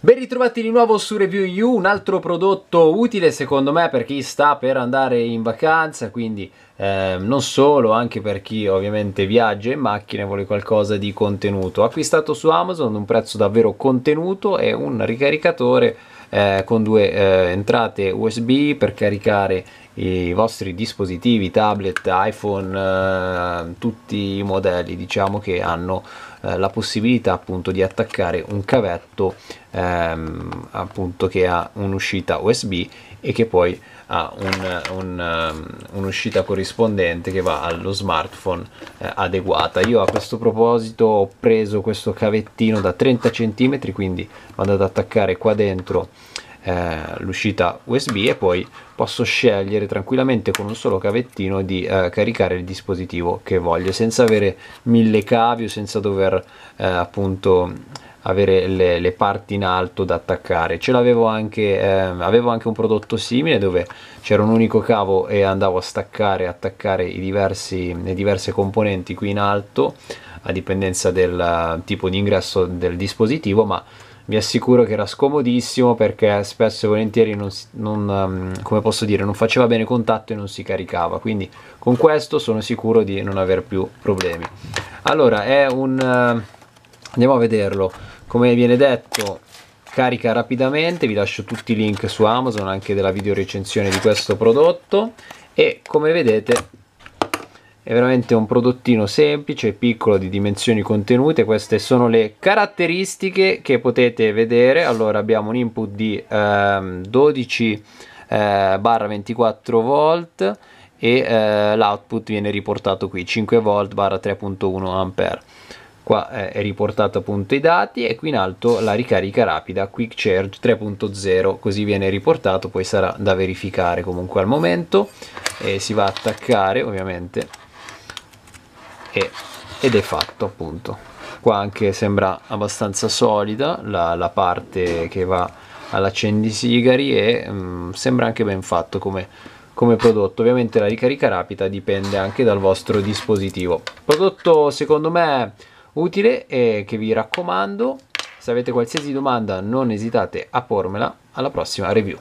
Ben ritrovati di nuovo su Review ReviewU, un altro prodotto utile secondo me per chi sta per andare in vacanza, quindi eh, non solo, anche per chi ovviamente viaggia in macchina e vuole qualcosa di contenuto. Acquistato su Amazon un prezzo davvero contenuto e un ricaricatore eh, con due eh, entrate USB per caricare i vostri dispositivi, tablet, iPhone, eh, tutti i modelli diciamo che hanno eh, la possibilità appunto di attaccare un cavetto ehm, appunto che ha un'uscita USB e che poi ha un, un, um, un'uscita corrispondente che va allo smartphone eh, adeguata io a questo proposito ho preso questo cavettino da 30 cm quindi vado ad attaccare qua dentro eh, l'uscita USB e poi posso scegliere tranquillamente con un solo cavettino di eh, caricare il dispositivo che voglio senza avere mille cavi o senza dover eh, appunto avere le, le, parti in alto da attaccare ce l'avevo anche ehm, avevo anche un prodotto simile dove c'era un unico cavo e andavo a staccare e attaccare i diversi, le diverse componenti qui in alto a dipendenza del eh, tipo di ingresso del dispositivo ma vi assicuro che era scomodissimo perché spesso e volentieri non, non, ehm, come posso dire, non faceva bene contatto e non si caricava. Quindi con questo sono sicuro di non aver più problemi. Allora, è un... Ehm, andiamo a vederlo. Come viene detto, carica rapidamente, vi lascio tutti i link su Amazon anche della video recensione di questo prodotto e come vedete è veramente un prodottino semplice, piccolo, di dimensioni contenute, queste sono le caratteristiche che potete vedere, allora abbiamo un input di ehm, 12 eh, barra 24 volt e eh, l'output viene riportato qui 5 volt barra 3.1 ampere qua eh, è riportato appunto i dati e qui in alto la ricarica rapida quick charge 3.0 così viene riportato poi sarà da verificare comunque al momento e si va ad attaccare ovviamente e, ed è fatto appunto qua anche sembra abbastanza solida la, la parte che va all'accendisigari e mh, mm, sembra anche ben fatto come, come prodotto ovviamente la ricarica rapida dipende anche dal vostro dispositivo prodotto secondo me utile e che vi raccomando se avete qualsiasi domanda non esitate a pormela alla prossima review